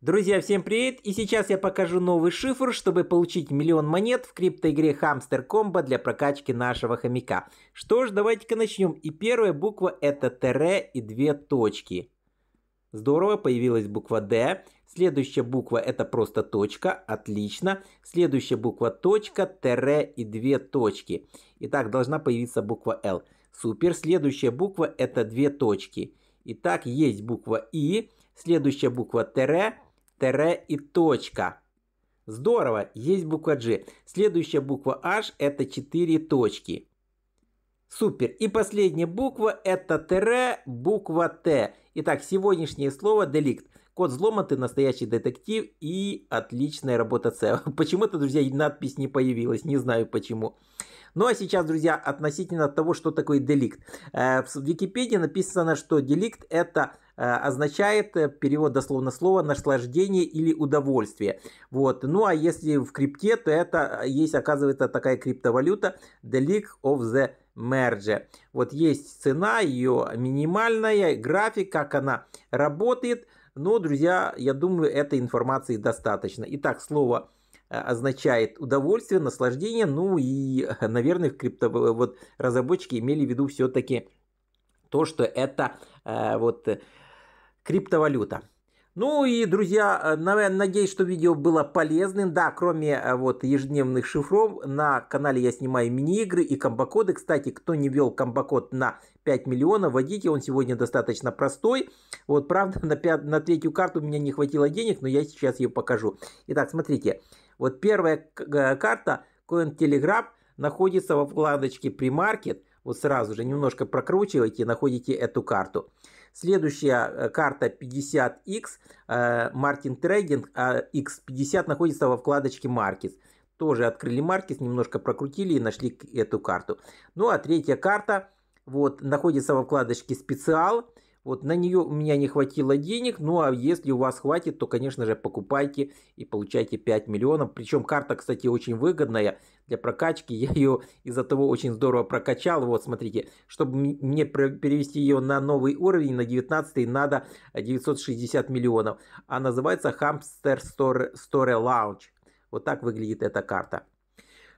Друзья, всем привет! И сейчас я покажу новый шифр, чтобы получить миллион монет в криптоигре Hamster Combo для прокачки нашего хомяка. Что ж, давайте-ка начнем. И первая буква это ТР и две точки. Здорово, появилась буква Д. Следующая буква это просто точка. Отлично. Следующая буква точка, ТР и две точки. Итак, должна появиться буква Л. Супер. Следующая буква это две точки. Итак, есть буква И. Следующая буква ТР тире и точка. Здорово, есть буква G. Следующая буква H это 4 точки. Супер. И последняя буква это тире, буква Т. Итак, сегодняшнее слово деликт. Код взлома, ты настоящий детектив и отличная работа С. Почему-то, друзья, надпись не появилась, не знаю почему. Ну а сейчас, друзья, относительно того, что такое деликт. Э, в Википедии написано, что деликт это а, означает э, перевод дословно слова наслаждение или удовольствие. Вот. Ну а если в крипте, то это а, есть, оказывается, такая криптовалюта The League of the Merge. Вот есть цена, ее минимальная, график, как она работает. Но, друзья, я думаю, этой информации достаточно. Итак, слово э, означает удовольствие, наслаждение. Ну и, наверное, в крипто вот разработчики имели в виду все-таки то, что это э, вот криптовалюта. Ну и, друзья, э, надеюсь, что видео было полезным. Да, кроме э, вот ежедневных шифров, на канале я снимаю мини-игры и комбокоды. Кстати, кто не вел комбокод на 5 миллионов, вводите, он сегодня достаточно простой. Вот, правда, на, 5, на третью карту у меня не хватило денег, но я сейчас ее покажу. Итак, смотрите, вот первая э, карта CoinTelegraph находится во вкладочке Premarket вот сразу же немножко прокручиваете, находите эту карту. Следующая э, карта 50X, Мартин Трейдинг, X50 находится во вкладочке Markets. Тоже открыли Markets, немножко прокрутили и нашли эту карту. Ну а третья карта вот, находится во вкладочке «Специал». Вот на нее у меня не хватило денег, ну а если у вас хватит, то, конечно же, покупайте и получайте 5 миллионов. Причем карта, кстати, очень выгодная для прокачки. Я ее из-за того очень здорово прокачал. Вот, смотрите, чтобы мне перевести ее на новый уровень, на 19 надо 960 миллионов. А называется Hamster Store, Store Lounge. Вот так выглядит эта карта.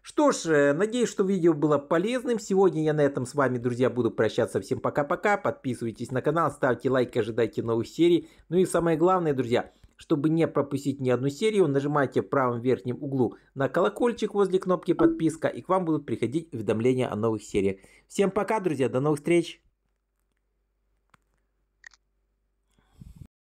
Что ж, э, надеюсь, что видео было полезным. Сегодня я на этом с вами, друзья, буду прощаться. Всем пока-пока. Подписывайтесь на канал, ставьте лайк, ожидайте новых серий. Ну и самое главное, друзья, чтобы не пропустить ни одну серию, нажимайте в правом верхнем углу на колокольчик возле кнопки подписка, и к вам будут приходить уведомления о новых сериях. Всем пока, друзья, до новых встреч!